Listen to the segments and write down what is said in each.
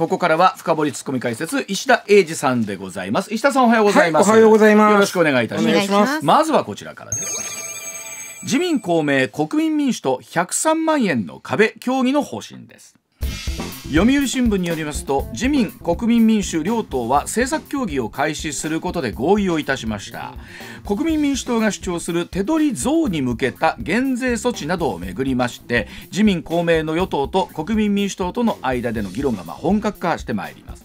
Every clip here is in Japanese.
ここからは深掘りツッコミ解説石田英二さんでございます石田さんおはようございます、はい、おはようございますよろしくお願いいたしますまずはこちらからです自民公明国民民主と103万円の壁協議の方針です読売新聞によりますと自民国民民主両党は政策協議を開始することで合意をいたしました国民民主党が主張する手取り増に向けた減税措置などをめぐりまして自民公明の与党と国民民主党との間での議論がま本格化してまいります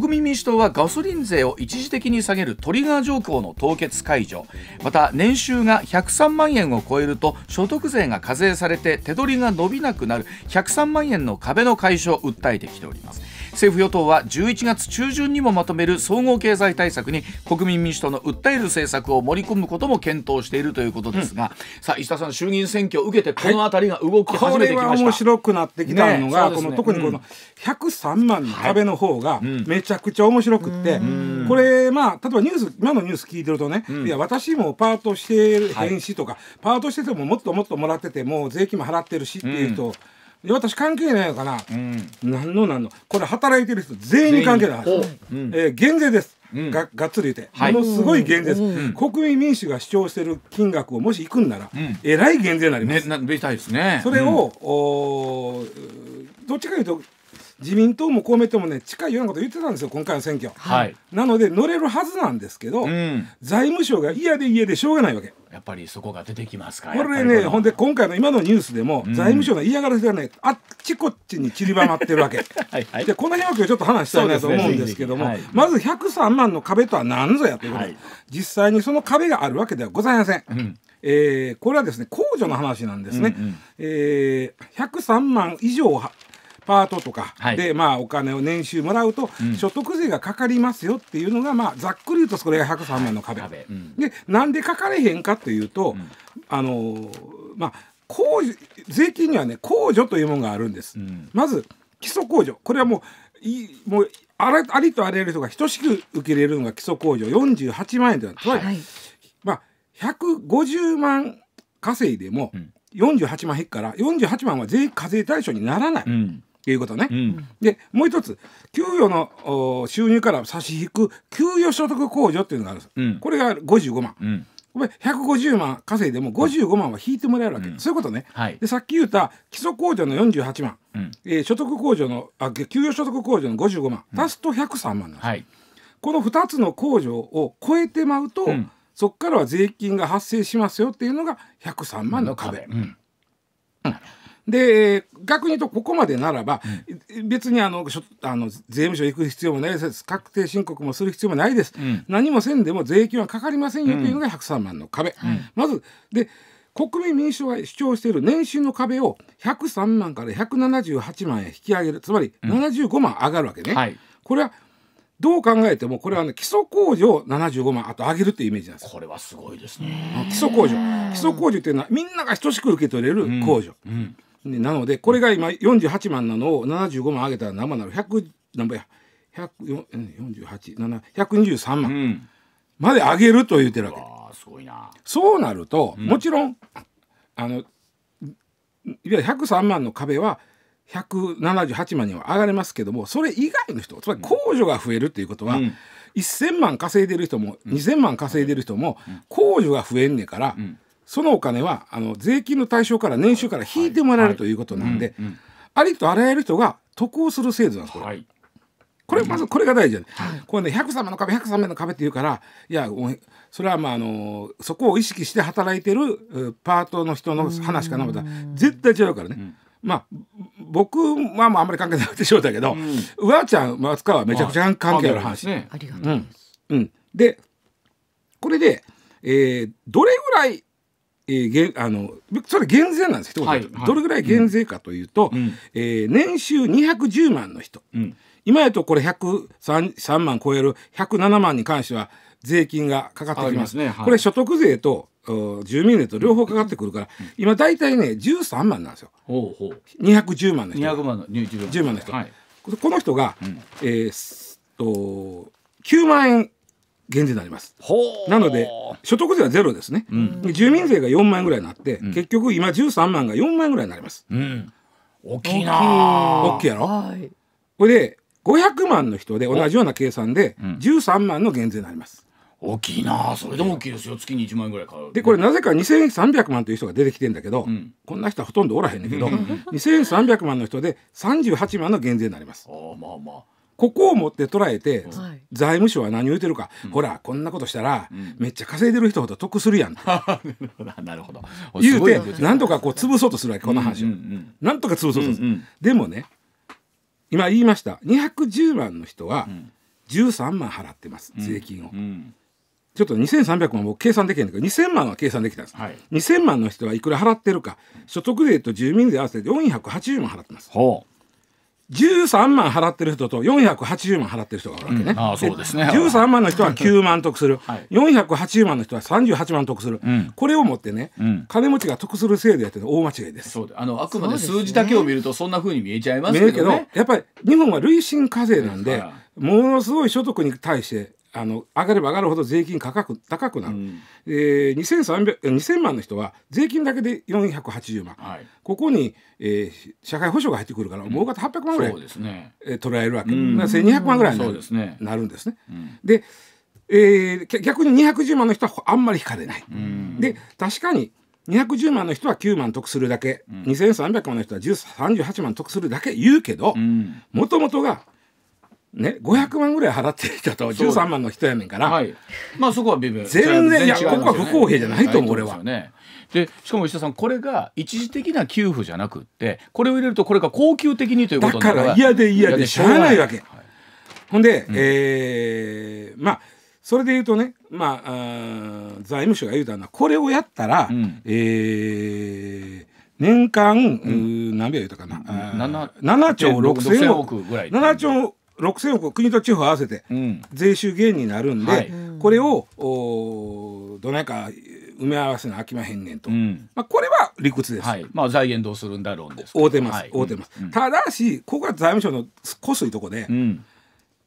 国民民主党はガソリン税を一時的に下げるトリガー条項の凍結解除また年収が103万円を超えると所得税が課税されて手取りが伸びなくなる103万円の壁の解消を訴えてきております政府与党は11月中旬にもまとめる総合経済対策に国民民主党の訴える政策を盛り込むことも検討しているということですが、うん、さあ石田さん衆議院選挙を受けてこの辺りが動き始めてきました、はい、面白くなってきたのが、ねね、この特にこの103万の壁の方がめちゃくちゃ面白くって、はいうん、これまあ例えばニュース今のニュース聞いてるとね、うん、いや私もパートしてる返しとか、はい、パートしててももっともっともらってても税金も払ってるしっていう人、私関係ないのかな、うん、何の何のこれ働いてる人全員関係ない、えー、減税です、うん、ががっつり言って、はい、ものすごい減税です、うん、国民民主が主張してる金額をもしいくんなら、うん、えらい減税になります、ね、なたいですねそれを、おどっちかというと自民党も公明党もね近いようなこと言ってたんですよ今回の選挙、はい、なので乗れるはずなんですけど、うん、財務省が嫌で嫌でしょうがないわけやっぱりそこが出てきますからこれねほんで今回の今のニュースでも、うん、財務省の嫌がらせがねあっちこっちに散りばまってるわけ はい、はい、でこの辺は今日ちょっと話したいなと思うんですけども、ねはい、まず103万の壁とは何ぞやということで、実際にその壁があるわけではございません、うんえー、これはですね控除の話なんですね、うんうん、えー、103万以上パートとかで、まあ、お金を年収もらうと、所得税がかかりますよっていうのが、まあ、ざっくり言うとそれが103万の壁。でなんでかかれへんかというと、あのまあ控除税金にはね控除というものがあるんです、うん、まず基礎控除これはもういもうあらありとあらゆる人が等しく受け入れるのが基礎控除48万円というのは、はい、まあ、150万稼いでも48万減っから48万は税課税対象にならない、ういうことね。うん、でもう一つ給与の収入から差し引く給与所得控除っていうのがあるんです、うん、これが55万。うんこれ150万稼いでも55万は引いてもらえるわけ、うん、そういうことね、はい、でさっき言った基礎控除の48万、うん、えー、所得控除のあ給与所得控除の55万足すと103万なんです、はい、この2つの控除を超えてまうと、うん、そこからは税金が発生しますよっていうのが103万の壁。うんで逆に言うとここまでならば、うん、別にあのあの税務署行く必要もないです確定申告もする必要もないです、うん、何もせんでも税金はかかりませんよというのが103万の壁、まずで国民民主党が主張している年収の壁を103万から178万へ引き上げるつまり75万上がるわけね、はい、これはどう考えてもこれは、ね、基礎控除を75万あと上げるというイメージなんですこれはすごいですね基礎控除基礎控除っていうのはみんなが等しく受け取れる控除、うんうん、なのでこれが今48万なのを75万上げたら万なる100何倍や1 1 2 3万、まで上げると言ってるわけすごいなそうなると、うん、もちろんあのいわゆる103万の壁は178万には上がれますけどもそれ以外の人つまり控除が増えるということは、うん、1,000万稼いでる人も2,000万稼いでる人も控除が増えんねから。うんそのお金はあの税金の対象から年収から引いてもらえる、ということなんで、ありとあらゆる人が得をする制度なんですこれ。はい、これまずこれが大事なはい、これね100様の壁100様の壁って言うからいやそれはまああのそこを意識して働いてるパートの人の話かなまた絶対違うからね。うんまあ、僕はまああんまり関係なくてしょうだけど、うん、うわちゃん松川はめちゃくちゃ関係ある話。うん、でこれで、えー、どれぐらいえー、あのそれ減税なんですはいはい、どれぐらい減税かというと、うん、えー、年収210万の人、うん、今やとこれ103万超える107万に関しては税金がかかってきます、ねはい、これ所得税と住民税と両方かかってくるから、うん、今大体ね13万なんですよほうほう210万の人2 0万の万の人、はい、この人が、うん、えー、っと9万円減税になります。なので、所得税はゼロですね。うん、住民税が4万円ぐらいになって、うん、結局今13万が4万円ぐらいになります。うん、大きいな大きいやろ。はい、これで、500万の人で同じような計算で、13万の減税になります。大きいなそれでも大きいですよ月に1万円ぐらい買うでこれなぜか2300万という人が出てきてんだけど、うん、こんな人はほとんどおらへんねんけど2300万の人で38万の減税になりますああまあまあここを持って捉えて、財務省は何を言うてるか、ほらこんなことしたら、めっちゃ稼いでる人ほど得するやん なるほど言うてなんとかこう潰そうとするわけこの話を、なんとか潰そうとする、でもね今言いました210万の人は13万払ってます、税金を。ちょっと2300万も計算できへんだけど2000万は計算できたんです、はい、2000万の人はいくら払ってるか所得税と住民税合わせて480万払ってますほう13万払ってる人と480万払ってる人がおるわけね,、ああそうですね13万の人は9万得する、480 万の人は38万得する、これをもってね、金持ちが得する制度やって大間違いですあのあくまで数字だけを見るとそんなふうに見えちゃいますけど、ね,、えけどやっぱり日本は累進課税なんで、ものすごい所得に対してあの上がれば上がるほど税金価格高くなる、うん、えー、2300 2000万の人は税金だけで480万、はい、ここに、えー、社会保障が入ってくるから、うん、もう方800万ぐらい、うえー、取られるわけ、うん、1200万ぐらいになる,、うんね、なるんですね。うん、で、えー、逆に210万の人はあんまり引かれない。うん、で確かに210万の人は9万得するだけ、うん、2300万の人は38万得するだけ言うけどもともとがね、500万ぐらい払ってる人と13万の人やねんから、はい、まあそこは微妙全然いやここは不公平じゃないと思う俺は。でしかも石田さんこれが一時的な給付じゃなくってこれを入れるとこれが恒久的にということだから嫌で嫌でしゃあないわけ。はい、ほんで、うん、えー、まあそれで言うとね、まあ、あ財務省が言うたのはこれをやったら、うん、えー年間、うん、何秒言うたかな、うん、7, 7兆6千億ぐらい7兆6000億国と地方合わせて税収減になるんで、はい、これをどないか埋め合わせなあきまへんねんと、うん、まあ、これは理屈です、はい、まあ、財源どうするんだろうんです合うてます、はい、合うてます、うん、ただしここが財務省のこすいとこで、うん、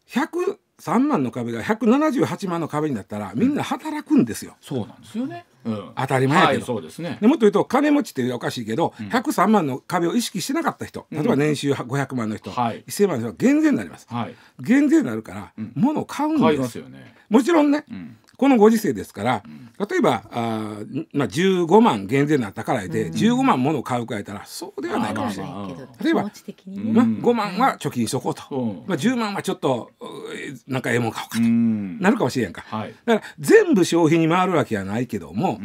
103万の壁が178万の壁になったらみんな働くんですよ、そうなんですよね当たり前やけど、はい、で、すね、もっと言うと金持ちっておかしいけど、うん、103万の壁を意識してなかった人例えば年収500万の人、うん、1000万の人は減税になります、はい、減税になるから、うん、物を買うんですよ、ね、もちろんね、うんこのご時世ですから例えばあ、まあ、15万減税になったからで、う15万ものを買うかえたらそうではないかもしれない。例えば、まあ、5万は貯金しとこうと、まあ、10万はちょっとなんかええもん買おうかと、なるかもしれんか、はい、だから全部消費に回るわけはないけども、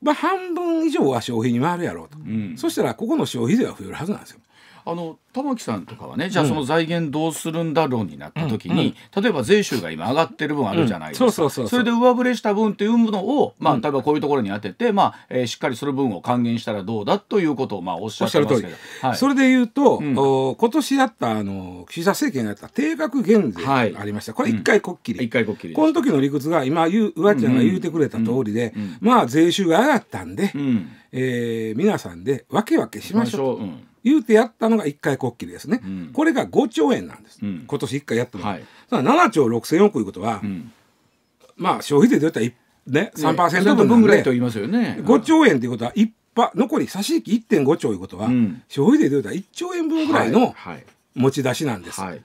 まあ、半分以上は消費に回るやろうと、そしたらここの消費税は増えるはずなんですよ。あの玉木さんとかはねじゃあその財源どうするんだろうになった時に、うん、例えば税収が今上がってる分あるじゃないですかそれで上振れした分っていうものを、まあ、例えばこういうところに当てて、まあえー、しっかりその分を還元したらどうだということを、まあ、おっしゃってますけど、はい、それでいうと、うん、お今年やったあの岸田政権がやった定額減税がありました、はい、これ一回こっきり,、うん、回こっきりこの時の理屈が今ゆうわちゃんが言うてくれた通りで、うんうん、まあ税収が上がったんで、うん、えー、皆さんでわけわけしましょう言うてやったのが1回こっきりですね、うん、これが5兆円なんです、うん、今年1回やったの、はい、7兆6千億いうことは、うん、まあ消費税で言ったら、ね、3%分ぐらいと言いますよね5兆円ということは一般残り差し引き1.5兆いうことは、消費税で言ったら1兆円分ぐらいの持ち出しなんです。はいはい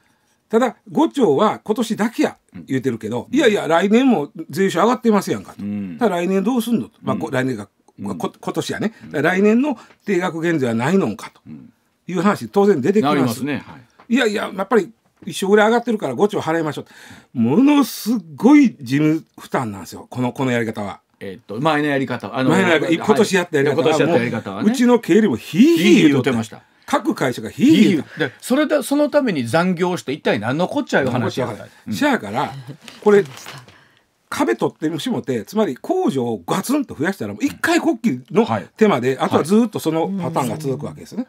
ただ5兆は今年だけや言うてるけど、うん、いやいや来年も税収上がってますやんかと、うん、ただ来年どうすんのと、まあ、うん、来年がうん、こ今年やね、来年の定額減税はないのかという話、当然出てきます。すねはい、いやいや、やっぱり一生ぐらい上がってるから5兆払いましょうものすごい事務負担なんですよこのこのやり方は。えっと、前のやり方は、前のやり方今年やったやり方は、うちの経理もひいひい言ってました。各会社がひいひいそれでそのために残業して一体何のこっちゃいう話やから、うん、からこれ 壁取ってしもてつまり工場をガツンと増やしたらもう一回国旗の手まで、はい、あとはずっとそのパターンが続くわけですね。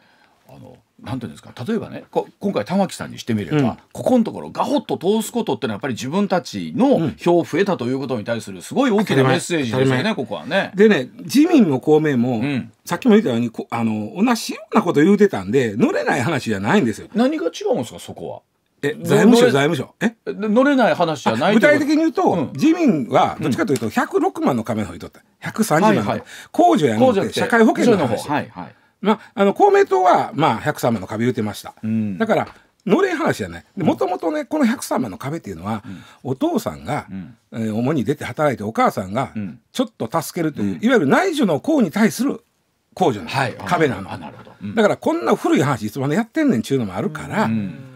はい、あのなんていうんですか例えばねこ今回玉木さんにしてみれば、うん、ここのところガホッと通すことってのはやっぱり自分たちの票増えたということに対するすごい大きなメッセージですよねここはね。でね自民も公明も、うん、さっきも言ったようにあの同じようなこと言うてたんで乗れない話じゃないんですよ。何が違うんですかそこは。え財務省財務省え乗れない話じゃない具体的に言うと、うん、自民はどっちかというと106万の壁の方にとった130万の、はいはい、控除やのって社会保険の話はいはいまあ、あの公明党は、まあ、103万の壁言うてました、うん、だから乗れん話じゃないもともとねこの103万の壁っていうのは、うん、お父さんが、うん、えー、主に出て働いてお母さんが、ちょっと助けるという、いわゆる内助の功に対する控除の、はい、壁なの、はい、なだからこんな古い話いつまでやってんねんちゅうのもあるから。うん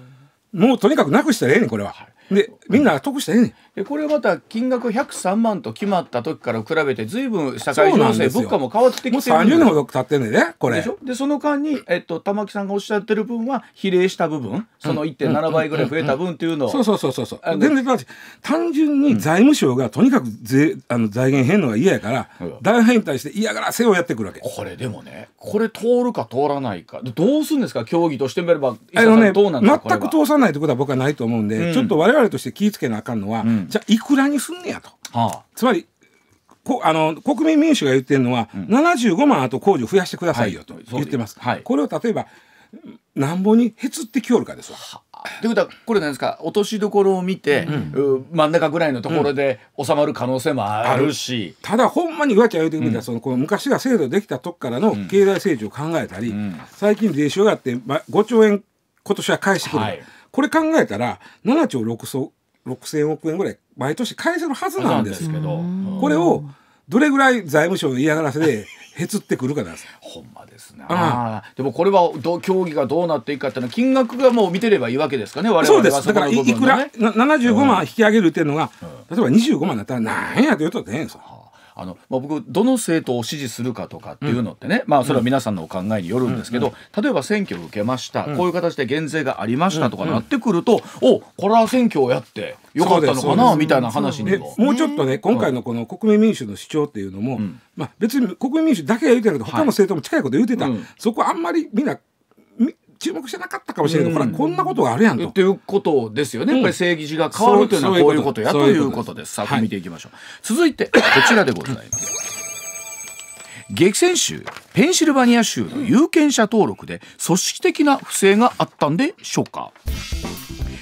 もうとにかくなくしたらええねんこれは、はい、でみんな得してねでこれまた金額103万と決まった時から比べて随分社会情勢物価も変わってきてるもう30年も経ってんねこれでしょでその間に、えっと、玉木さんがおっしゃってる分は比例した部分その1.7倍ぐらい増えた分っていうのを、そうそうそうそうそう全然単純に財務省がとにかく税あの財源返のが嫌やから、大変に対して嫌がらせをやってくるわけこれでもねこれ通るか通らないかどうするんですか協議としてみればあのね全く通さないってことは僕はないと思うんで、うん、ちょっと我々我々として気ぃつけなあかんのは、うん、じゃあいくらにすんねやと。はあ、つまりこあの国民民主が言ってるのは、うん、75万あと工事を増やしてくださいよと言ってます。はい、はい、これを例えばなんぼにへつってきおるかですわ。ということはこれなんですか落としどころを見て、うん、真ん中ぐらいのところで収まる可能性もあるし、うん、ただほんまにわちゃ言うてみたら、うん、そのこの昔が制度できたと時からの経済成長を考えたり、最近税収があって、ま、5兆円今年は返してくる、はい、これ考えたら7兆6 6000億円ぐらい毎年返せるはずなんですけどこれをどれぐらい財務省の嫌がらせでへつってくるかなんです ほんまですね。でもこれはど協議がどうなっていくかっていうのは金額がもう見てればいいわけですかね我々はそうですだからいくら、七75万引き上げるっていうのが、うん、例えば25万だったらなんやって言うとね、ええんですよ、うあの、まあ、僕どの政党を支持するかとかっていうのってね、うん、まあそれは皆さんのお考えによるんですけど、うん、例えば選挙を受けました、うん、こういう形で減税がありましたとかなってくると、うん、おこれは選挙をやってよかったのかなみたいな話にももうちょっとね今回のこの国民民主の主張っていうのも、まあ、別に国民民主だけが言うてるけど他の政党も近いこと言うてた、そこあんまりみんな注目してなかったかもしれないほら、こんなことがあるやんと。っていうことですよね。やっぱり政治が変わるというのはこういうことやということです。さあ、見ていきましょう。続いて、こちらでございます。激戦州ペンシルバニア州の有権者登録で組織的な不正があったんでしょうか、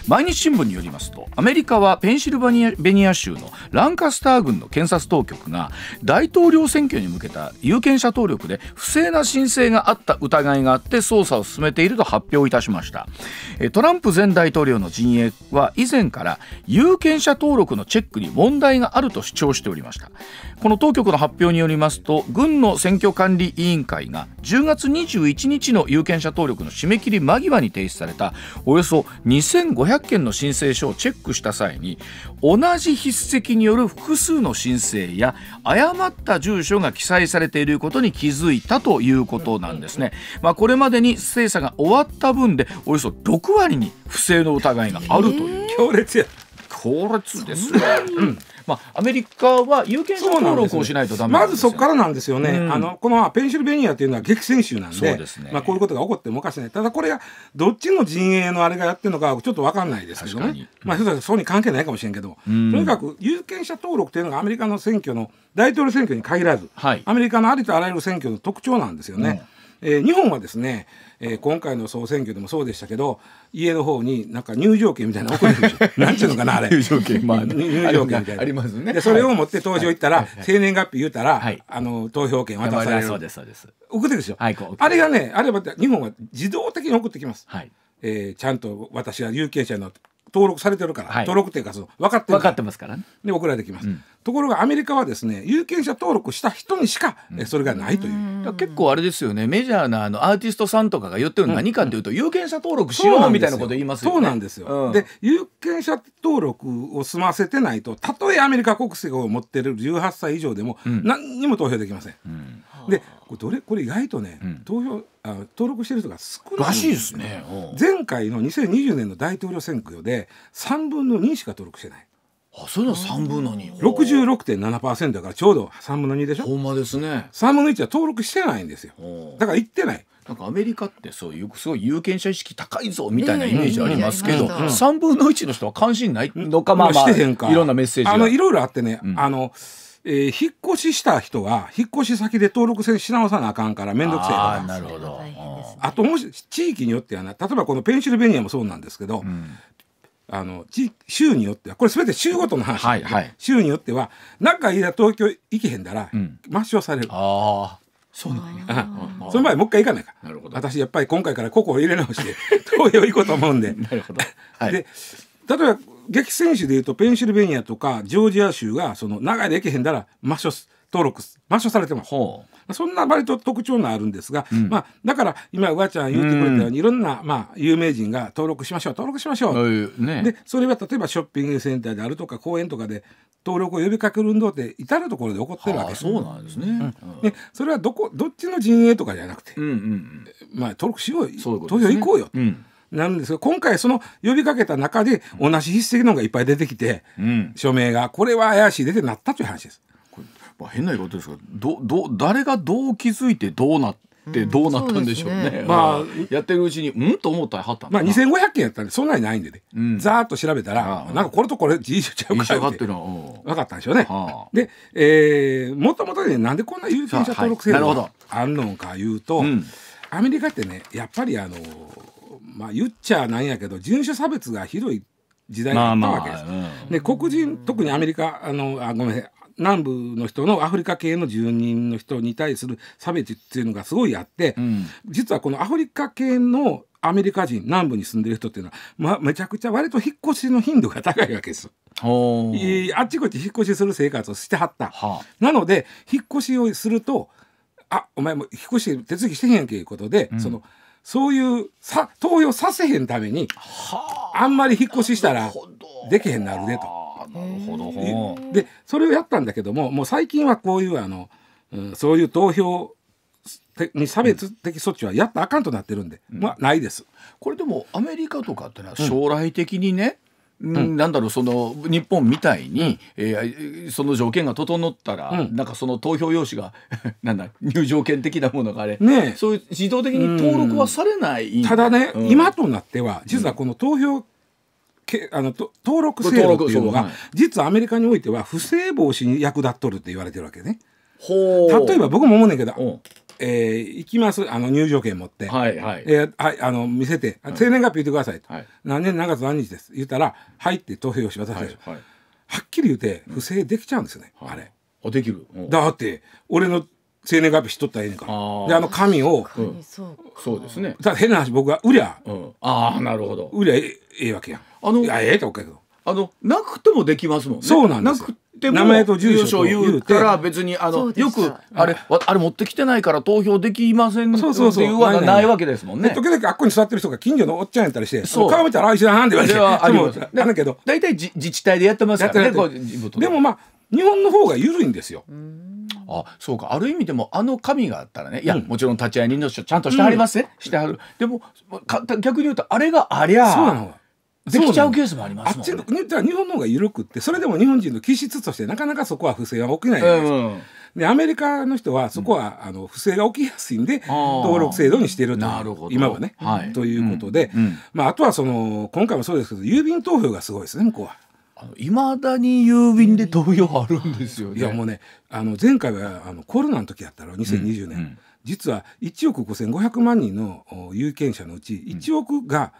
毎日新聞によりますとアメリカはペンシルベニア州のランカスター軍の検察当局が大統領選挙に向けた有権者登録で不正な申請があった疑いがあって捜査を進めていると発表いたしましたトランプ前大統領の陣営は以前から有権者登録のチェックに問題があると主張しておりましたこの当局の発表によりますと軍の選挙管理委員会が10月21日の有権者登録の締め切り間際に提出されたおよそ2500 500件の申請書をチェックした際に同じ筆跡による複数の申請や誤った住所が記載されていることに気づいたということなんですね。まあ、これまでに精査が終わった分でおよそ6割に不正の疑いがあるという。強烈やこれですよ。うんまあ、アメリカは有権者登録をしないとダメ、ね、まずそこからなんですよね、うん、あのこのペンシルベニアというのは激戦州なんで、ね、まあ、こういうことが起こってもおかしない、ただこれがどっちの陣営のあれがやってるのかちょっと分かんないですけどね、うん、まあ、そうに関係ないかもしれんけどうん、とにかく有権者登録というのがアメリカの選挙の大統領選挙に限らず、はい、アメリカのありとあらゆる選挙の特徴なんですよね。えー、日本はですねえー、今回の総選挙でもそうでしたけど家の方になんか入場券みたいなの送るでしょ なんていうのかなあれ入場券、まあ、入場券みたいなありますねでそれを持って投票行ったら、生、はい、年月日言うたら、はい、あの投票券渡されるそうですそうです送ってるでしょ、はい、あれがねあれば日本は自動的に送ってきます、はいえー、ちゃんと私は有権者の登録されてるから、はい、登録っていうかその分かってる分かってますからねで送られてきます、うんところがアメリカはですね有権者登録した人にしかそれがないという、う結構あれですよねメジャーなあのアーティストさんとかが言ってるの何かというと、うん、有権者登録しようみたいなこと言いますよねそうなんですよ、うん、で有権者登録を済ませてないとたとえアメリカ国籍を持ってる18歳以上でも、何にも投票できません、でどれこれ意外とね、投票あ登録してる人が少ないらしいですね前回の2020年の大統領選挙で3分の2しか登録してないあその3分の2 66.7%だからちょうど3分の2でしょほんまですね3分の1は登録してないんですよだから行ってないなんかアメリカってそういうすごい有権者意識高いぞみたいなイメージありますけど、3分の1の人は関心ないのかまあ、まあ、してへんかいろんなメッセージあのいろいろあってね、うん、あのえー、引っ越しした人は引っ越し先で登録し直さなあかんから面倒くせえからなるほどあともし地域によっては例えばこのペンシルベニアもそうなんですけど、うん、あの州によってはこれ全て州ごとの話、はいはい、州によっては中いや東京行けへんだら、うん、抹消される。あそうなんや。その前もう一回行かないか。なるほど。私やっぱり今回からここを入れ直して 東京行こうと思うんで。なるほど。はい、で例えば激戦州でいうとペンシルベニアとかジョージア州がその長いで行けへんだら抹消す登録抹消されてます。ほうそんな割と特徴のあるんですが、うん、まあ、だから今うわちゃん言ってくれたように、いろんな、まあ、有名人が登録しましょう登録しましょう、ね、でそれは例えばショッピングセンターであるとか公園とかで登録を呼びかける運動って至る所で起こってるわけです、はあ、そうなんですね、うん、でそれはどこどっちの陣営とかじゃなくて、うんうん、まあ、登録しよう投票、行こうよ、うんなんですが今回その呼びかけた中で同じ筆跡のがいっぱい出てきて、うん、署名がこれは怪しいでてなったという話です。まあ、変な言い方ですがどど誰がどう気づいてどうなってどうなったんでしょうねうんうね、まあやってるうちにうんと思ったらはったまあ2500件やったんでそんなにないんでね、うん、ざーっと調べたら、うん、なんかこれとこれ自実ちゃうかって分かったんでしょうね、はあ、で、えー、もともとねなんでこんな有権者登録制度があんのかいうと、はい、アメリカってねやっぱりあのまあ言っちゃなんやけど人種差別がひどい時代だったわけです。まあまあうん、で黒人特にアメリカあのあごめん南部の人のアフリカ系の住人の人に対する差別っていうのがすごいあって、うん、実はこのアフリカ系のアメリカ人南部に住んでる人っていうのは、ま、めちゃくちゃ割と引っ越しの頻度が高いわけです。あっちこっち引っ越しする生活をしてはった。はあ、なので引っ越しをすると「あお前も引っ越し手続きしてへんけ」いうことで、うん、そのそういうさ投票させへんために、はあ、あんまり引っ越ししたらできへんなるでと。なるほど。でそれをやったんだけどももう最近はこういうあの、うん、そういう投票に差別的措置はやったらあかんとなってるんで、うん、まあないです。これでもアメリカとかってのは将来的にね、うん、なんだろうその日本みたいに、うん、えー、その条件が整ったら、うん、なんかその投票用紙が なんだ入場券的なものがあれ、ね、そういう自動的に登録はされない、ただね、今となっては実はこの投票け あの登録制度っいうのが、はい、実はアメリカにおいては不正防止に役立っとるって言われてるわけね。例えば僕も思うねんけど、えー、行きますあの入場券持って、はいはいえー、はい、あの見せて生年月日言ってくださいと、はい、何年何月何日です言ったら「入って投票し紙渡したでははっきり言って不正できちゃうんですよね、うん、あれあできるだって俺の生年月日しとったらええねんかであの紙を、そうですねただ変な話僕が売りゃ、うん、ああなるほど売りゃえええわけやんあのいやええとけどあのなくてもできますもんねそうなんですなくても名前と住所を言うたら別にあのよくあれあれ持ってきてないから投票できませんそうそうそうっていうはないわけですもんね時々あっこに座ってる人が近所のおっちゃんやったりしてそう顔見たらあいつらなんで言われてありますだけど大体自治体でやってますからねでもまあ日本の方が緩いんですよあそうかある意味でもあの紙があったらねいや、うん、もちろん立ち会い人の人ちゃんとしてはりますね、うん、してはるでもか逆に言うとあれがありゃそうなのできちゃうケースもありますもん、ね、あっちの日本の方が緩くってそれでも日本人の気質としてなかなかそこは不正は起きないじゃないですか。うんでアメリカの人はそこは、うん、あの不正が起きやすいんで登録制度にしてるなと今はね、はい、ということで、うんうん、まあ、あとはその今回もそうですけど郵便投票がすごいですね向こうは。いまだに郵便で投票あるんですよ、ね、いやもうねあの前回はあのコロナの時やったら2020年、実は1億5500万人の有権者のうち1億が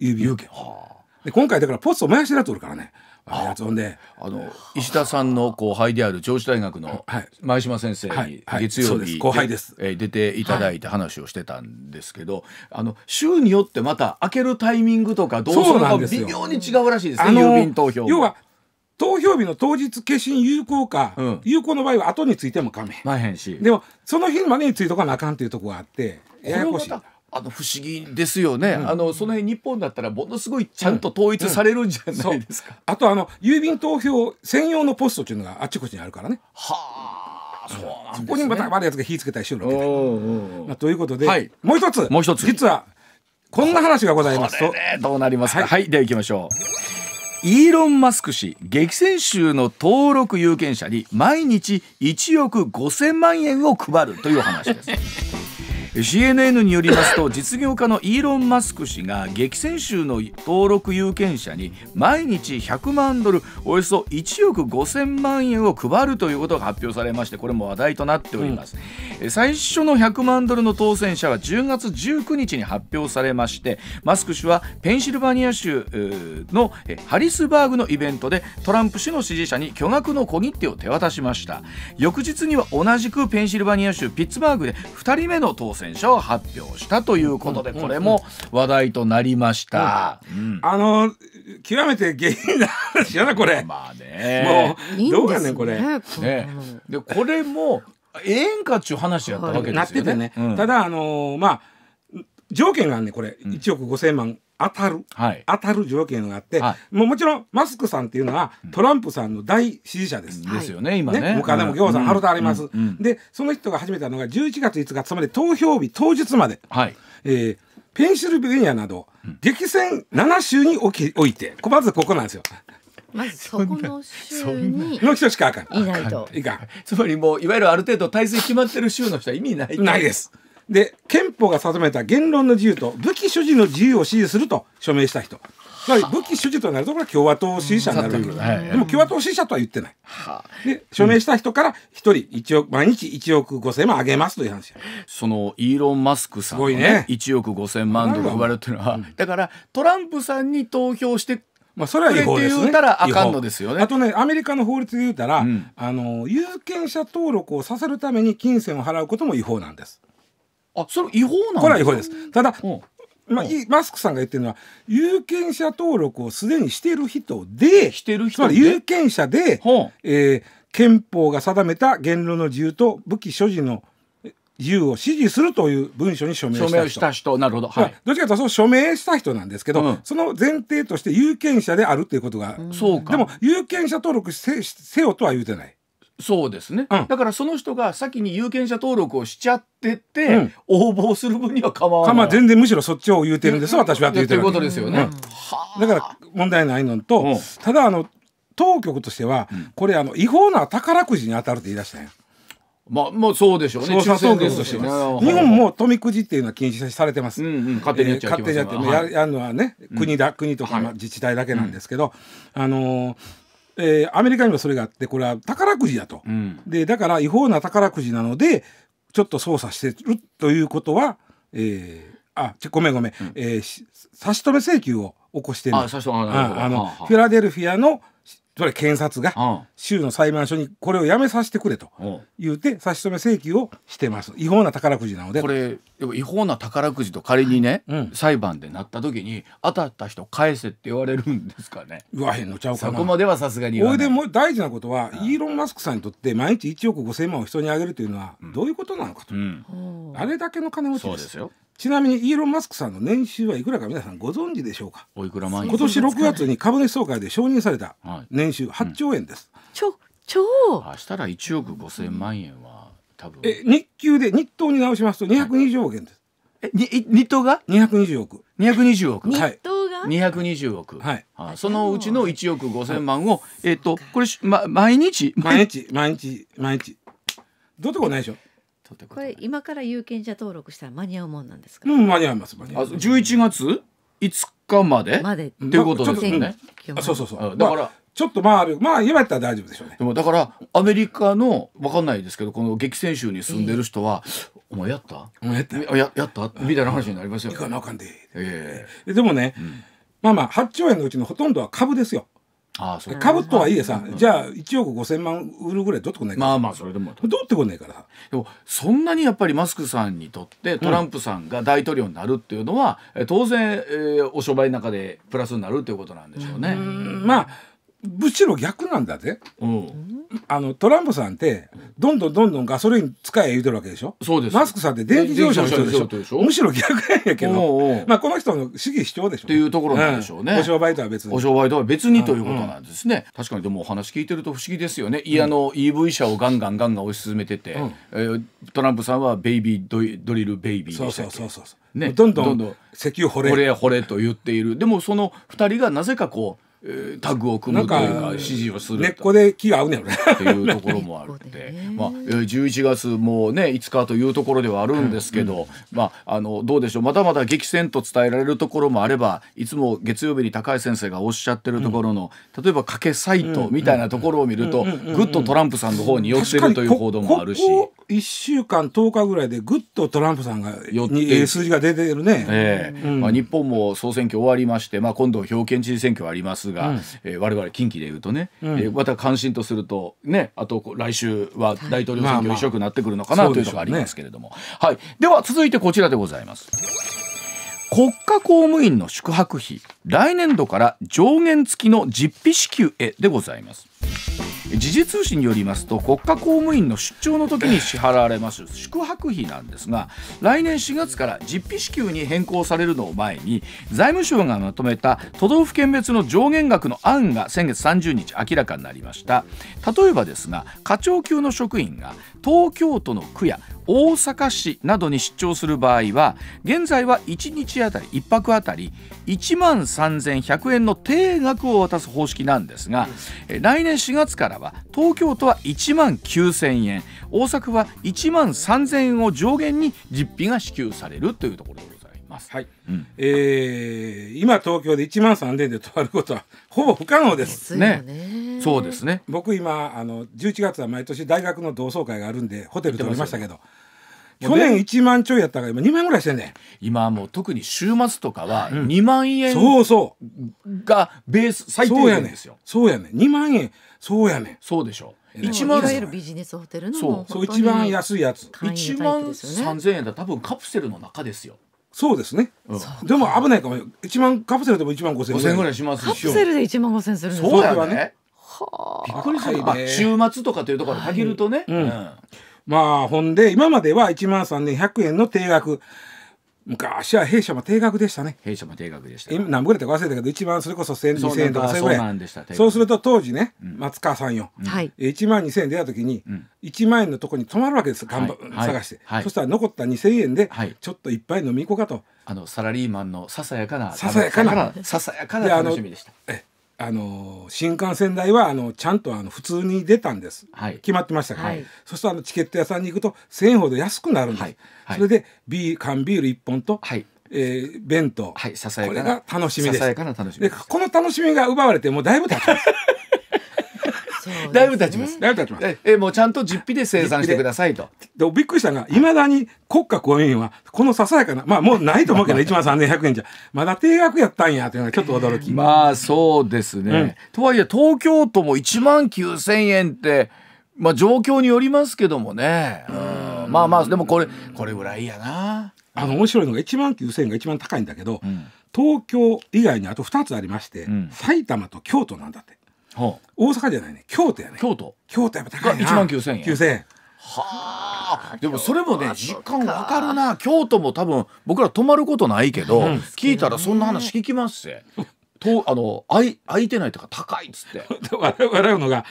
郵便受け。うんで今回だからポスト前足だとるからねあやつほんであの石田さんの後輩である上智大学の前島先生に月曜日後輩ですえ出ていただいて話をしてたんですけど、あの週によってまた開けるタイミングとかどうするか微妙に違うらしいですね郵便投票要は投票日の当日決心有効か、うん、有効の場合は後についてもかめまへんしでもその日までについとかなあかんっていうところがあってややこしい。あの不思議ですよね、うん、あのその辺日本だったらものすごいちゃんと統一されるんじゃないですか、うんうん、あとあの郵便投票専用のポストっていうのがあっちこっちにあるからねはあそうなん、ね、こにまた悪いやつが火つけたりしよるわけということで、はい、もう一つもう一つ実はこんな話がございますとどうなりますか、はい、はい、では行きましょうイーロン・マスク氏激戦州の登録有権者に毎日1億5000万円を配るという話です CNN によりますと 実業家のイーロン・マスク氏が激戦州の登録有権者に毎日100万ドルおよそ1億5000万円を配るということが発表されましてこれも話題となっております、うん、最初の100万ドルの当選者は10月19日に発表されましてマスク氏はペンシルバニア州のハリスバーグのイベントでトランプ氏の支持者に巨額の小切手を手渡しました翌日には同じくペンシルバニア州ピッツバーグで2人目の当選選手を発表したということで、これも話題となりました。あの極めて下品な話やなこれ。まあね。もうどうかねこれ。ね。でこれもええんかっちゅう話やったわけですよね。なっててね。ただあのまあ条件があんねこれ一億五千0 0万当たる、はい、当たる条件があって、はい、もうもちろんマスクさんっていうのはトランプさんの大支持者です。ですよね今ね。お金も行さんあるとあります、うんうん、でその人が始めたのが11月5日つまり投票日当日まで、はいえー、ペンシルベニアなど激戦7州におきおいてまずここなんですよ。まずそこの州にの人しかあかんいないといかん つまりもういわゆるある程度体制決まってる州の人は意味ないないですで、憲法が定めた言論の自由と武器所持の自由を支持すると署名した人。つまり武器所持となるところは共和党支持者になるわけ、ですでも共和党支持者とは言ってない、で署名した人から1人億毎日1億5000万あげますという話そのイーロン・マスクさんのね、ね1億5000万ドル奪われるというのは、だからトランプさんに投票してまあ、それは違法です、ね、あかんのですよね。あとね、アメリカの法律で言うたら、あの、有権者登録をさせるために金銭を払うことも違法なんです。あそれ違法なんこれは違法です。ただ、まあ、マスクさんが言ってるのは有権者登録をすでにしてる人でしてる人有権者で、えー、憲法が定めた言論の自由と武器所持の自由を支持するという文書に署名した人なるほど、はい、どっちかというと署名した人なんですけど、うん、その前提として有権者であるということが、うか。でも有権者登録せせよとは言うてない。そうですね、うんだからその人が先に有権者登録をしちゃってて、うん応募する分には構わかない。まあ全然むしろそっちを言うてるんです私はって言ってるということですよね。うんはだから問題ないのと、うんただあの当局としては、これあの違法な宝くじに当たるって言い出したんやまあ、もうそうでしょうね。捜査当局としては日本も富くじっていうのは禁止されてます、うんうん勝手にやっちゃ勝手にやってもうややるのはね、国だ国とかまあ自治体だけなんですけど、あのーえー、アメリカにはそれがあってこれは宝くじだと、うん、でだから違法な宝くじなのでちょっと操作してるということは、えー、あごめんごめん、うん、えー、差し止め請求を起こしてるあのフィラデルフィアの、それ検察が州の裁判所にこれをやめさせてくれと言うて差し止め請求をしてます違法な宝くじなのでこれ違法な宝くじと仮にね、うん、裁判でなった時に当たった人返せって言われるんですかね言わへんのちゃうかなそこまではさすがに言わでも大事なことは、イーロン・マスクさんにとって毎日1億5千万を人にあげるというのはどういうことなのかと、うん、あれだけの金持ちですよちなみにイーロン・マスクさんの年収はいくらか皆さんご存知でしょうかおいくら今年6月に株主総会で承認された年収8兆円です、はいうん、ちょ超したら1億5千万円は多分え日給で日当に直しますと220億円です、はい、えに日当が220億220億はい日当が220億、はい、はあ、そのうちの1億5000万を、はい、えっ、とこれ、ま、毎日毎日毎日毎日どうってことないでしょとこれ今から有権者登録したら間に合うもんなんですか。うん間に合います間に合います。十一月五日まで。まで。っていうことですよね。あそうそうそう。だから。ちょっとまあまあ今やったら大丈夫でしょうね。でもだからアメリカのわかんないですけどこの激戦州に住んでる人は、お前やったお前やったややったみたいな話になりますよ、ね。いかなあかんで。ええでもね、まあまあ8兆円のうちのほとんどは株ですよ。あそ株とはいえさ、じゃあ1億5,000万売るぐらい取ってこないからまあまあそれでも取ってこないからでもそんなにやっぱりマスクさんにとってトランプさんが大統領になるっていうのは、うん、当然、えー、お商売の中でプラスになるということなんでしょうね。まあむしろ逆なんだぜ、うん、あのトランプさんってどんどんどんどんガソリン使え言うてるわけでしょそうですマスクさんって電気自動車の人でしょむしろ逆やけどまあ、この人の主義主張でしょっていうところなんでしょうね、うん、お商売とは別にお商売とは別にということなんですね、うん、確かにでもお話聞いてると不思議ですよね、うん、家の EV 車をガンガンガンガン推し進めてて、うん、えー、トランプさんはベイビードドリルベイビーそうそうそうそうね、どんどん石油掘れ掘れ掘れと言っているでもその2人がなぜかこうタッグを組むというか指示をする根っこで気が合うねんっていうところもあって、まあ、11月もうね5日というところではあるんですけど、まあ、あのどうでしょうまだまだ激戦と伝えられるところもあればいつも月曜日に高橋先生がおっしゃってるところの、例えば賭けサイトみたいなところを見ると、グッドトランプさんの方に寄ってるという報道もあるし。一週間10日ぐらいでグッドトランプさんが寄数字が出てるね、えーまあ、日本も総選挙終わりまして、まあ、今度、表県知事選挙あります。ますが、うん、えー、我々近畿でいうとね、うん、えー、また関心とするとねあと来週は大統領選挙一色になってくるのかな、というのがありますけれども、ね、はい、では続いてこちらでございます。国家公務員の宿泊費来年度から上限付きの実費支給へでございます。時事通信によりますと国家公務員の出張の時に支払われます宿泊費なんですが来年4月から実費支給に変更されるのを前に財務省がまとめた都道府県別の上限額の案が先月30日明らかになりました例えばですが課長級の職員が東京都の区や大阪市などに出張する場合は現在は1日あたり1泊あたり1万3100円の定額を渡す方式なんですが来年4月からは東京都は1万9000円大阪は1万3000円を上限に実費が支給されるというところでます。はい。うん、えー、今東京で1万3000で泊まることはほぼ不可能です。ね。そうですね。僕今あの11月は毎年大学の同窓会があるんでホテル泊まりましたけど。去年1万ちょいやったから今2万ぐらいしてんね今もう特に週末とかは2万円、そうそうがベース最低限ですよそうやねんやね2万円そうやねそうでしょ一万いわゆるビジネスホテルのそうそう一番安いやつ一万三千円だ多分カプセルの中ですよそうですね、でも危ないかも一万カプセルでも1万5千円ぐらいしますカプセルで1万5千円するそうだねびっくりする、ね、週末とかというところ限るとね、まあほんで今までは1万3100円の定額昔は弊社も定額でしたね弊社も定額でした今何ぼぐらいか忘れたけど1万それこそ1,0002,000円とかそれぐらいそうすると当時ね、松川さんよ、う1万2,000円出た時に、1万円のとこに泊まるわけです頑張、探して、そしたら残った2,000円で、ちょっといっぱい飲み行こうかとあのサラリーマンのささやかなささやかなささやかな楽しみでしたえあの新幹線代はあのちゃんとあの普通に出たんです、はい、決まってましたから、はい、そしたらあのチケット屋さんに行くと1,000円ほど安くなるんです、はい、それでビー缶ビール1本と、はいえー、弁当、はい、ささやかなこれが楽しみですでこの楽しみが奪われてもうだいぶ経ます だいぶ経ちます。だいぶ経ちます。え、もうちゃんと実費で生産してくださいと。で、びっくりしたのが、いまだに国家公務員は、このささやかな、まあもうないと思うけど、1万3100円じゃ、まだ定額やったんやというのがちょっと驚き。まあそうですね。とはいえ、東京都も1万9000円って、まあ状況によりますけどもね。まあまあ、でもこれ、これぐらいやな。あの面白いのが1万9,000円が一番高いんだけど、東京以外にあと2つありまして、埼玉と京都なんだって。大阪じゃないね京都やね京都京都やっぱ高いな1万9000円9000円はあでもそれもね実感わかるな京都も多分僕ら泊まることないけど、聞いたらそんな話聞きますぜとあの空いてないとか高いっつって 笑うのが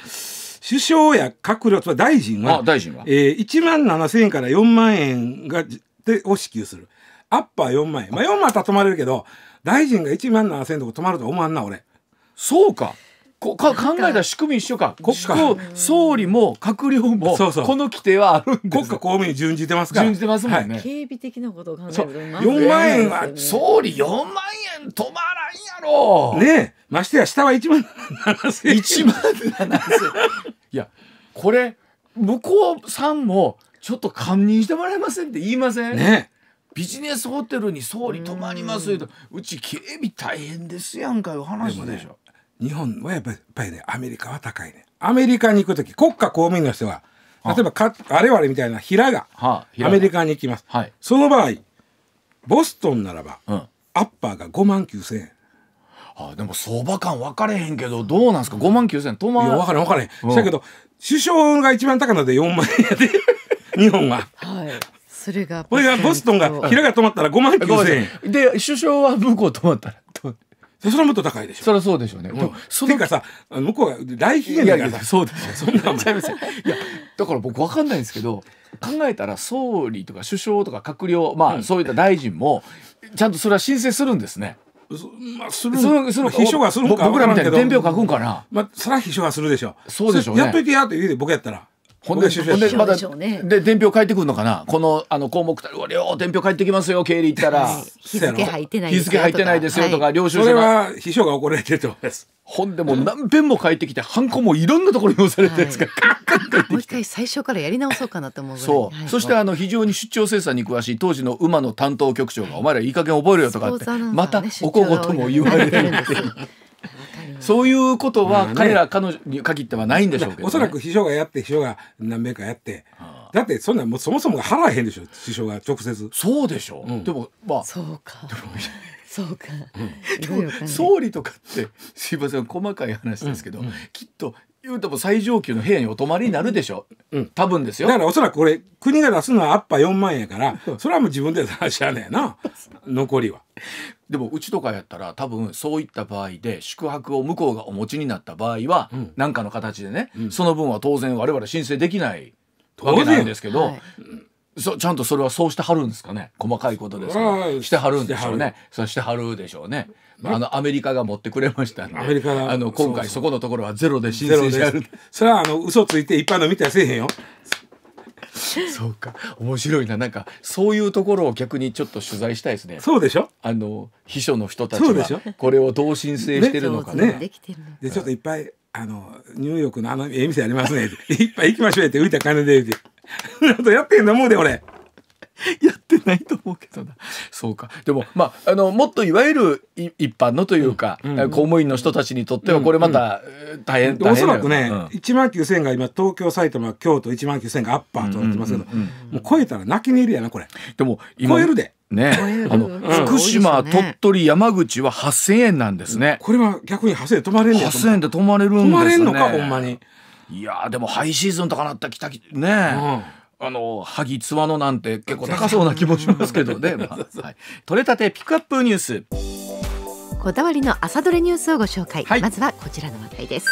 首相や閣僚つまり大臣は大臣は、え1万7,000円から4万円がでを支給するアッパー4万円まあ4万た泊まれるけど大臣が1万7,000円とか泊まるとは思わんな俺そうかこか考えた仕組み一緒か国家総理も閣僚もそうそうこの規定はあるんです国家公務員準じてますから準じてますもんね、はい、警備的なことを考えると4万円は、総理4万円止まらんやろねえましてや下は1万7000円1万7000円いやこれ向こうさんもちょっと堪忍してもらえませんって言いませんねビジネスホテルに総理泊まりますううち警備大変ですやんかいう話でしょ、日本はやっぱりねアメリカは高いねアメリカに行く時国家公務員の人は例えばかあれれみたいな平がアメリカに行きます、はい、その場合ボストンならば、うん、アッパーが5万9千円ああでも相場感分かれへんけどどうなんすか5万9千円止まいや分からへん分からへん、うん、けど首相が一番高いので4万円やで 日本は。はいそれがこれがボストンが平が止まったら5万9千円で首相は向こう止まったらそれはもっと高いでしょ。それはそうでしょうね。もう、そてかさ、向こうが来賓やからそうですょ。そんなもん。いや、だから僕わかんないんですけど、考えたら総理とか首相とか閣僚、まあ、そういった大臣も、ちゃんとそれは申請するんですね。まあ、する、その、その、秘書がするか僕らみたいに伝票書くんかな。まあ、それは秘書がするでしょ。そうでしょうね。やっといてやって言うで、僕やったら。ほんで、ほんで、まだ、で、伝票返ってくるのかな、この、あの項目たる、りよ、伝票返ってきますよ、経理行ったら。日付入ってない。日付入ってないですよとか、領収書。れは、秘書が怒られてると思います。ほんでも何遍も書いてきて、ハンコもいろんなところに押されてるんですか。もう一回最初からやり直そうかなと思うそう、そしてあの非常に出張生産に詳しい当時の馬の担当局長が「お前らいい加減覚えるよ」とかってまたおこごとも言われるそういうことは彼ら彼女に限ってはないんでしょうけど、ね、おそらく秘書がやって秘書が何名かやって。だってそんなもそもそも払えへんでしょ秘書が直接そうでしょ、うん、でもまあそうかそうか、うん、でも総理とかってすいません細かい話ですけど、うんうん、きっと言うとも最上級の部屋にお泊まりになるでしょ、うん、多分ですよだからおそらくこれ国が出すのはアッパ4万円やからそれはもう自分で出しゃねえな 残りはでもうちとかやったら多分そういった場合で宿泊を向こうがお持ちになった場合は何、うん、かの形でね、うん、その分は当然我々申請できないわけなんですけど、はい、そちゃんとそれはそうしてはるんですかね細かいことですけしてはるんでしょうねそしてはるでしょうね。まあ、あのアメリカが持ってくれましたんでアメリカあの今回そこのところはゼロで申請してるそれはあの嘘ついて一般の見てはせえへんよ そうか面白いななんかそういうところを逆にちょっと取材したいですねそうでしょあの秘書の人たちがこれをどう申請してるのかねねでちょっといっぱいあのニューヨークのあのええ店ありますね いっぱい行きましょうって浮いた金で言うて やってんのもうで俺。やってないと思うけどな。そうか。でも、まあ、あの、もっといわゆる一般のというか、うんうん、公務員の人たちにとっては、これまた大変、うん、大変おそらくね、1万9000が今、東京、埼玉、京都1万9000がアッパーとなってますけど、もう超えたら泣き寝入りやな、これ。でも、超えるで。ね、あの、福島、ね、鳥取、山口は8000円なんですね。これは逆に8000円泊まれるんですか ?8000 円で泊まれるんですね。泊まれんのか、ほんまに。いやでもハイシーズンとかなったら来たね、うんあの萩つわのなんて結構高そうな気もしますけどね、まあ、はい、取れたてピックアップニュースこだわりの朝どれニュースをご紹介、はい、まずはこちらの話題です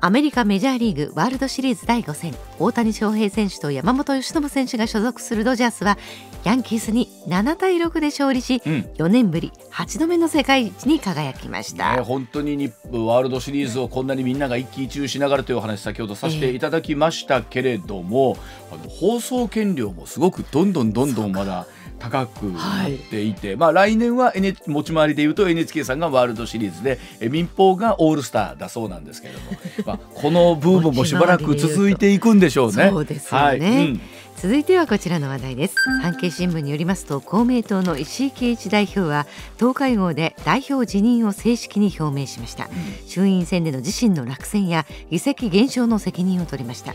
アメリカメジャーリーグワールドシリーズ第5戦大谷翔平選手と山本由伸選手が所属するドジャースはヤンキースに7対6で勝利し、うん、4年ぶり8度目の世界一に輝きました、ね、本当に日ワールドシリーズをこんなにみんなが一喜一憂しながらというお話先ほどさせていただきましたけれども、えー、あの放送権料もすごくどんどんどんどんまだ高くなっていて、はい、まあ、来年は、N、持ち回りでいうと NHK さんがワールドシリーズで民放がオールスターだそうなんですけれども、まあ、このブームもしばらく続いていくんでしょうね。そうねはいうん続いてはこちらの話題です産経新聞によりますと公明党の石井啓一代表は党会合で代表辞任を正式に表明しました、うん、衆院選での自身の落選や議席減少の責任を取りました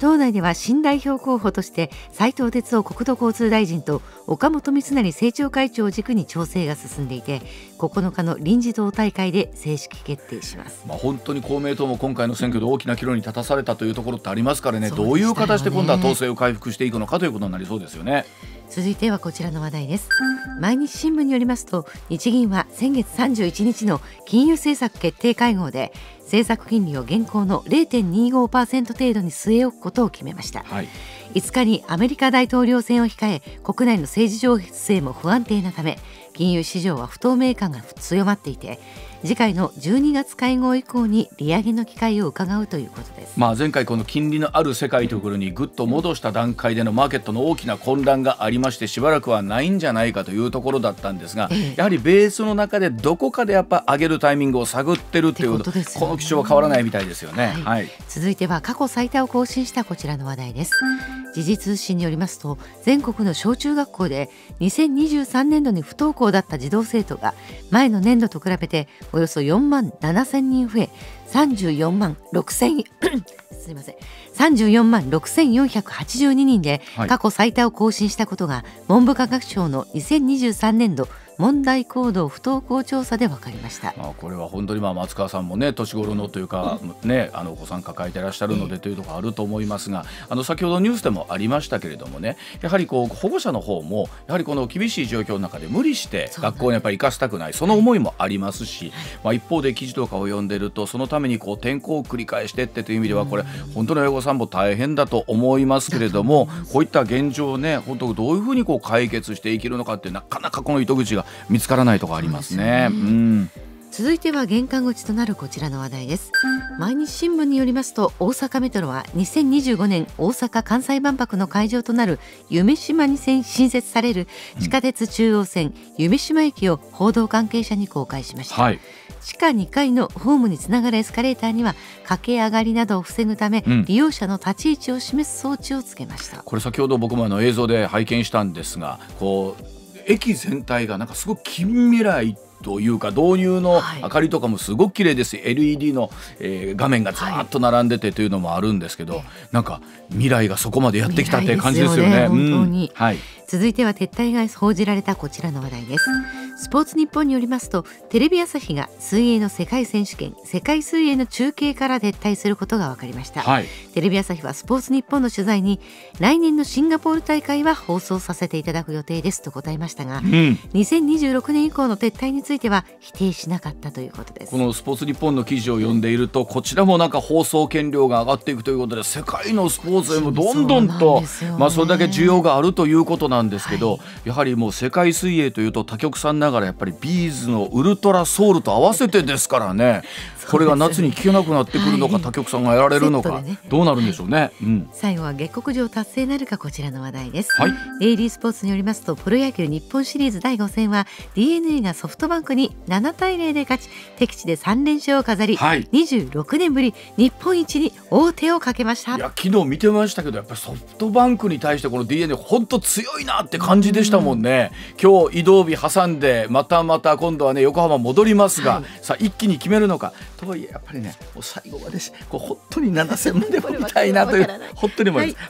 党内では新代表候補として斉藤哲夫国土交通大臣と岡本光成政調会長を軸に調整が進んでいて9日の臨時党大会で正式決定します、まあ、本当に公明党も今回の選挙で大きな岐路に立たされたというところってありますからね、ね、どういう形で今度は党勢を回復していくのかということになりそうですよね。続いてはこちらの話題です毎日新聞によりますと日銀は先月31日の金融政策決定会合で政策金利を現行の0.25%程度に据え置くことを決めました、はい、5日にアメリカ大統領選を控え国内の政治情勢も不安定なため金融市場は不透明感が強まっていて次回の12月会合以降に利上げの機会を伺うということです、まあ、前回この金利のある世界ところにぐっと戻した段階でのマーケットの大きな混乱がありましてしばらくはないんじゃないかというところだったんですが、やはりベースの中でどこかでやっぱ上げるタイミングを探ってるっていうこと、ね、この気象は変わらないみたいですよね、はい、はい、続いては過去最多を更新したこちらの話題です時事通信によりますと全国の小中学校で2023年度に不登校だった児童生徒が前の年度と比べておよそ4万7000人増え34万6000すみません34万6482人で過去最多を更新したことが文部科学省の2023年度問題行動不登校調査で分かりました、まあ、これは本当にまあ松川さんもね年頃のというか、ね、あのお子さん抱えてらっしゃるのでというところあると思いますがあの先ほどニュースでもありましたけれどもねやはりこう保護者の方もやはりこの厳しい状況の中で無理して学校にやっぱり行かせたくないその思いもありますし、まあ、一方で記事とかを読んでるとそのためにこう転校を繰り返してってという意味ではこれ本当に親御さんも大変だと思いますけれどもこういった現状ね本当どういうふうにこう解決していけるのかってなかなかこの糸口が見つからないとかありますね。うすねうん続いては玄関口となるこちらの話題です毎日新聞によりますと大阪メトロは2025年大阪・関西万博の会場となる夢島に新設される地下鉄中央線夢島駅を報道関係者に公開しました、はい、地下2階のホームにつながるエスカレーターには駆け上がりなどを防ぐため、うん、利用者の立ち位置を示す装置をつけましたこれ先ほど僕もあの映像で拝見したんですがこう駅全体がなんかすごく近未来というか導入の明かりとかもすごく綺麗ですし、はい、LED の、えー、画面がずっと並んでてというのもあるんですけど、はい、なんか未来がそこまでやってきたって感じですよね。うん、はい続いては撤退が報じられたこちらの話題ですスポーツ日本によりますとテレビ朝日が水泳の世界選手権世界水泳の中継から撤退することが分かりました、はい、テレビ朝日はスポーツ日本の取材に来年のシンガポール大会は放送させていただく予定ですと答えましたが、うん、2026年以降の撤退については否定しなかったということですこのスポーツ日本の記事を読んでいるとこちらもなんか放送権料が上がっていくということで世界のスポーツへもどんどんと、ね、まあそれだけ需要があるということなんんですけど、はい、やはりもう世界水泳というと他局さんながらやっぱりビーズのウルトラソウルと合わせてですからねこれが夏に聞けなくなってくるのか、はい、他局さんがやられるのか、ね、どうなるんでしょうね、うん、最後は下克上達成なるかこちらの話題です、はい、デイリースポーツによりますとプロ野球日本シリーズ第5戦は DNA がソフトバンクに7対0で勝ち敵地で3連勝を飾り、はい、26年ぶり日本一に大手をかけましたいや昨日見てましたけどやっぱりソフトバンクに対してこの DNA 本当強いなって感じでしたもんね、うん、今日移動日挟んでまたまた今度はね横浜戻りますが、はい、さあ一気に決めるのかとはいえやっぱりねもう最後までこう本当に7000までも見たいなという本当に思います。はい